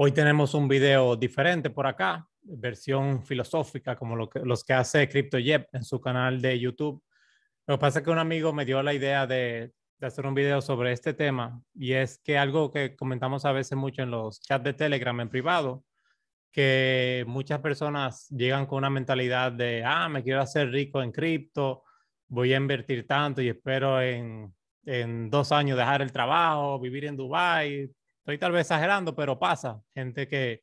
Hoy tenemos un video diferente por acá, versión filosófica, como lo que, los que hace CryptoJep en su canal de YouTube. Lo que pasa es que un amigo me dio la idea de, hacer un video sobre este tema y es que algo que comentamos a veces mucho en los chats de Telegram en privado, que muchas personas llegan con una mentalidad de, ah, me quiero hacer rico en cripto, voy a invertir tanto y espero en, en dos años dejar el trabajo, vivir en Dubái, estoy tal vez exagerando, pero pasa, gente que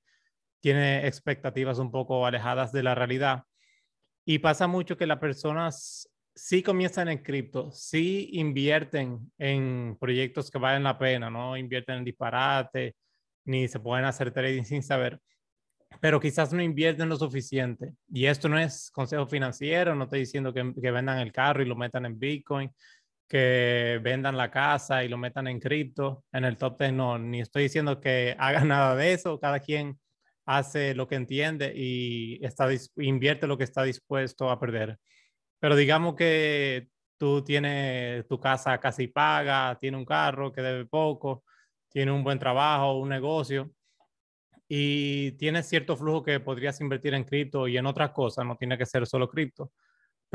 tiene expectativas un poco alejadas de la realidad. Y pasa mucho que las personas sí comienzan en cripto, sí invierten en proyectos que valen la pena, no invierten en disparate, ni se pueden hacer trading sin saber, pero quizás no invierten lo suficiente. Y esto no es consejo financiero, no estoy diciendo que, que vendan el carro y lo metan en Bitcoin, que vendan la casa y lo metan en cripto. En el top 10 no, ni estoy diciendo que hagan nada de eso, cada quien hace lo que entiende y está, invierte lo que está dispuesto a perder. Pero digamos que tú tienes tu casa casi paga, tiene un carro que debe poco, tiene un buen trabajo, un negocio y tienes cierto flujo que podrías invertir en cripto y en otras cosas, no tiene que ser solo cripto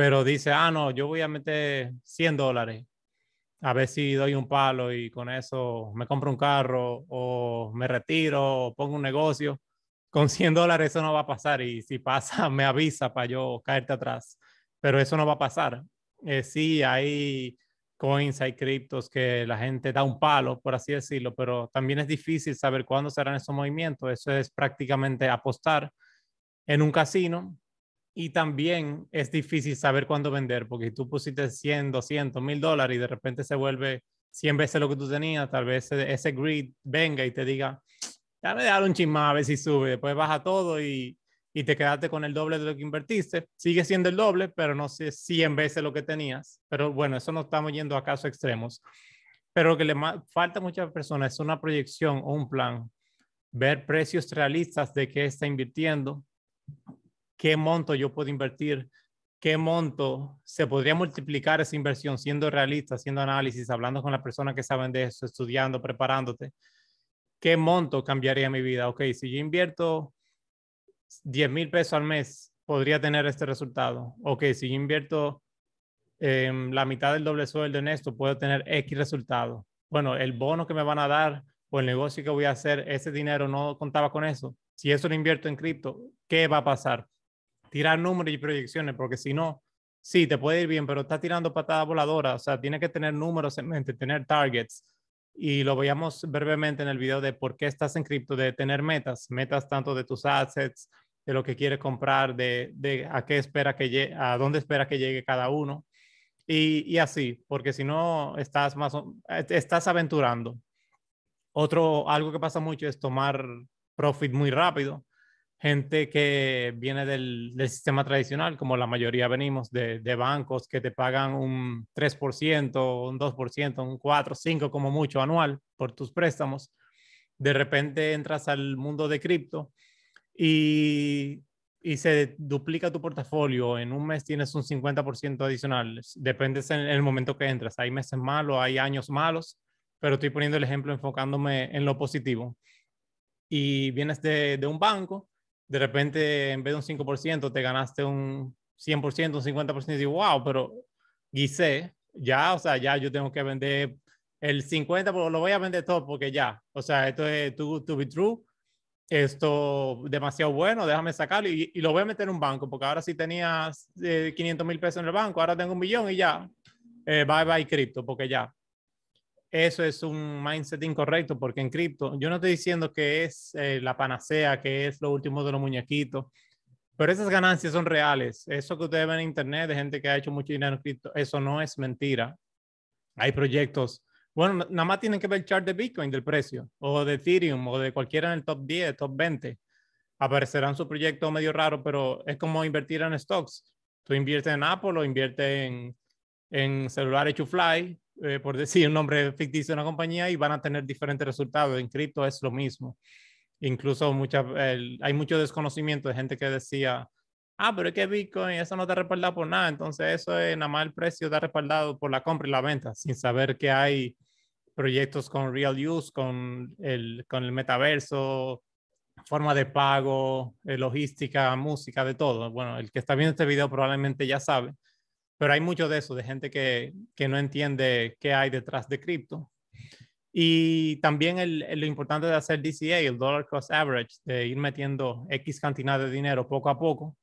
pero dice, ah, no, yo voy a meter 100 dólares, a ver si doy un palo y con eso me compro un carro o me retiro o pongo un negocio. Con 100 dólares eso no va a pasar y si pasa me avisa para yo caerte atrás, pero eso no va a pasar. Eh, sí, hay coins, hay criptos que la gente da un palo, por así decirlo, pero también es difícil saber cuándo serán esos movimientos. Eso es prácticamente apostar en un casino y también es difícil saber cuándo vender, porque si tú pusiste 100, 200, 1000 dólares y de repente se vuelve 100 veces lo que tú tenías, tal vez ese, ese grid venga y te diga, dame dar un chismá a ver si sube, después baja todo y, y, te quedaste con el doble de lo que invertiste. Sigue siendo el doble, pero no sé 100 veces lo que tenías. Pero bueno, eso no estamos yendo a casos extremos. Pero lo que le falta a muchas personas es una proyección o un plan, ver precios realistas de qué está invirtiendo, qué monto yo puedo invertir, qué monto se podría multiplicar esa inversión siendo realista, haciendo análisis, hablando con las personas que saben de eso, estudiando, preparándote. ¿Qué monto cambiaría mi vida? Ok, si yo invierto 10 mil pesos al mes, podría tener este resultado. Ok, si yo invierto em, la mitad del doble sueldo en esto, puedo tener X resultado. Bueno, el bono que me van a dar o el negocio que voy a hacer, ese dinero no contaba con eso. Si eso lo invierto en cripto, ¿qué va a pasar? tirar números y proyecciones, porque si no, sí, te puede ir bien, pero está tirando patada voladora o sea, tiene que tener números en mente, tener targets. Y lo veíamos brevemente en el video de por qué estás en cripto, de tener metas, metas tanto de tus assets, de lo que quieres comprar, de, de a qué espera que llegue, a dónde espera que llegue cada uno. Y, y así, porque si no, estás más, eh, estás aventurando. Otro, algo que pasa mucho es tomar profit muy rápido gente que viene del, del, sistema tradicional, como la mayoría venimos de, de bancos que te pagan un 3%, un 2%, un 4, 5 como mucho anual por tus préstamos. De repente entras al mundo de cripto y, y se duplica tu portafolio. En un mes tienes un 50% adicional. Depende en el momento que entras. Hay meses malos, hay años malos, pero estoy poniendo el ejemplo enfocándome en lo positivo. Y vienes de, de un banco de repente en vez de un 5% te ganaste un 100%, un 50% y digo, wow, pero guisé, ya, o sea, ya yo tengo que vender el 50, pero lo voy a vender todo porque ya, o sea, esto es to be true, esto demasiado bueno, déjame sacarlo y, y, lo voy a meter en un banco, porque ahora sí tenías eh, 500 mil pesos en el banco, ahora tengo un millón y ya, eh, bye bye cripto, porque ya. Eso es un mindset incorrecto porque en cripto, yo no estoy diciendo que es eh, la panacea, que es lo último de los muñequitos, pero esas ganancias son reales. Eso que ustedes ven en internet de gente que ha hecho mucho dinero en cripto, eso no es mentira. Hay proyectos. Bueno, nada más tienen que ver el chart de Bitcoin del precio, o de Ethereum, o de cualquiera en el top 10, top 20. Aparecerán su proyecto medio raro, pero es como invertir en stocks. Tú inviertes en Apple o inviertes en, en celulares to fly eh, por decir un nombre ficticio de una compañía y van a tener diferentes resultados. En cripto es lo mismo. Incluso mucha, hay mucho desconocimiento de gente que decía, ah, pero es que Bitcoin, eso no está respaldado por nada. Entonces eso es nada más el precio está respaldado por la compra y la venta, sin saber que hay proyectos con real use, con el, con el metaverso, forma de pago, eh, logística, música, de todo. Bueno, el que está viendo este video probablemente ya sabe, pero hay mucho de eso, de gente que, que no entiende qué hay detrás de cripto. Y también el, lo importante de hacer DCA, el Dollar Cost Average, de ir metiendo X cantidad de dinero poco a poco.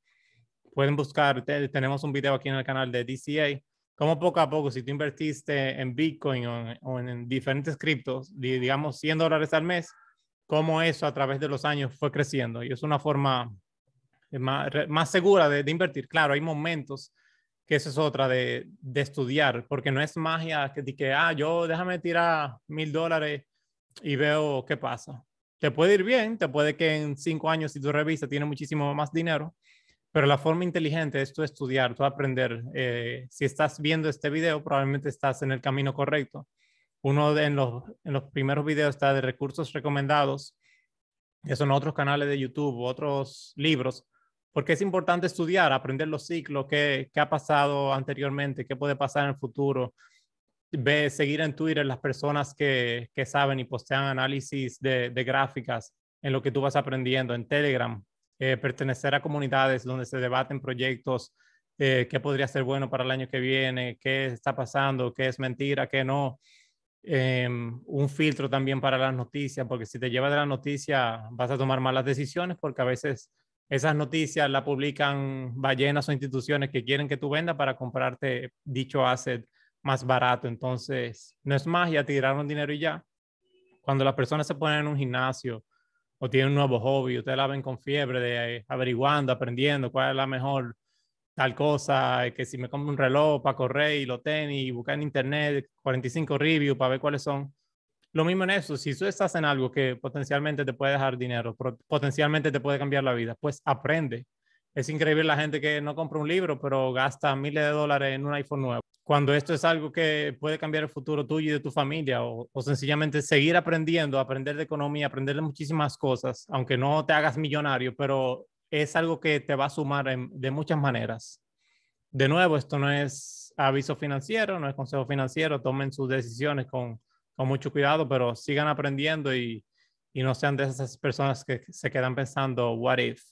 Pueden buscar, tenemos un video aquí en el canal de DCA, cómo poco a poco, si tú invertiste en Bitcoin o en, diferentes criptos, digamos 100 dólares al mes, cómo eso a través de los años fue creciendo. Y es una forma eh, más, más segura de, de invertir. Claro, hay momentos que esa es otra de, estudiar, porque no es magia que, que ah, yo déjame tirar mil dólares y veo qué pasa. Te puede ir bien, te puede que en cinco años, si tu revista tiene muchísimo más dinero, pero la forma inteligente es tú estudiar, tú aprender. Eh, si estás viendo este video, probablemente estás en el camino correcto. Uno de los, en los primeros videos está de recursos recomendados, que son otros canales de YouTube, otros libros, porque es importante estudiar, aprender los ciclos, qué, ha pasado anteriormente, qué puede pasar en el futuro. Ve, seguir en Twitter las personas que, saben y postean análisis de, gráficas en lo que tú vas aprendiendo, en Telegram, eh, pertenecer a comunidades donde se debaten proyectos, eh, qué podría ser bueno para el año que viene, qué está pasando, qué es mentira, qué no. Em, un filtro también para las noticias, porque si te llevas de la noticia vas a tomar malas decisiones porque a veces esas noticias las publican ballenas o instituciones que quieren que tú vendas para comprarte dicho asset más barato. Entonces, no es más magia tirar un dinero y ya. Cuando las personas se ponen en un gimnasio o tienen un nuevo hobby, ustedes la ven con fiebre de eh, averiguando, aprendiendo cuál es la mejor tal cosa, eh, que si me compro un reloj para correr y lo tenis, y buscar en internet 45 reviews para ver cuáles son lo mismo en eso, si tú estás en algo que potencialmente te puede dejar dinero, potencialmente te puede cambiar la vida, pues aprende. Es increíble la gente que no compra un libro, pero gasta miles de dólares en un iPhone nuevo. Cuando esto es algo que puede cambiar el futuro tuyo y de tu familia, o, sencillamente seguir aprendiendo, aprender de economía, aprender de muchísimas cosas, aunque no te hagas millonario, pero es algo que te va a sumar de muchas maneras. De nuevo, esto no es aviso financiero, no es consejo financiero, tomen sus decisiones con con mucho cuidado, pero sigan aprendiendo y, y no sean de esas personas que se quedan pensando, what if,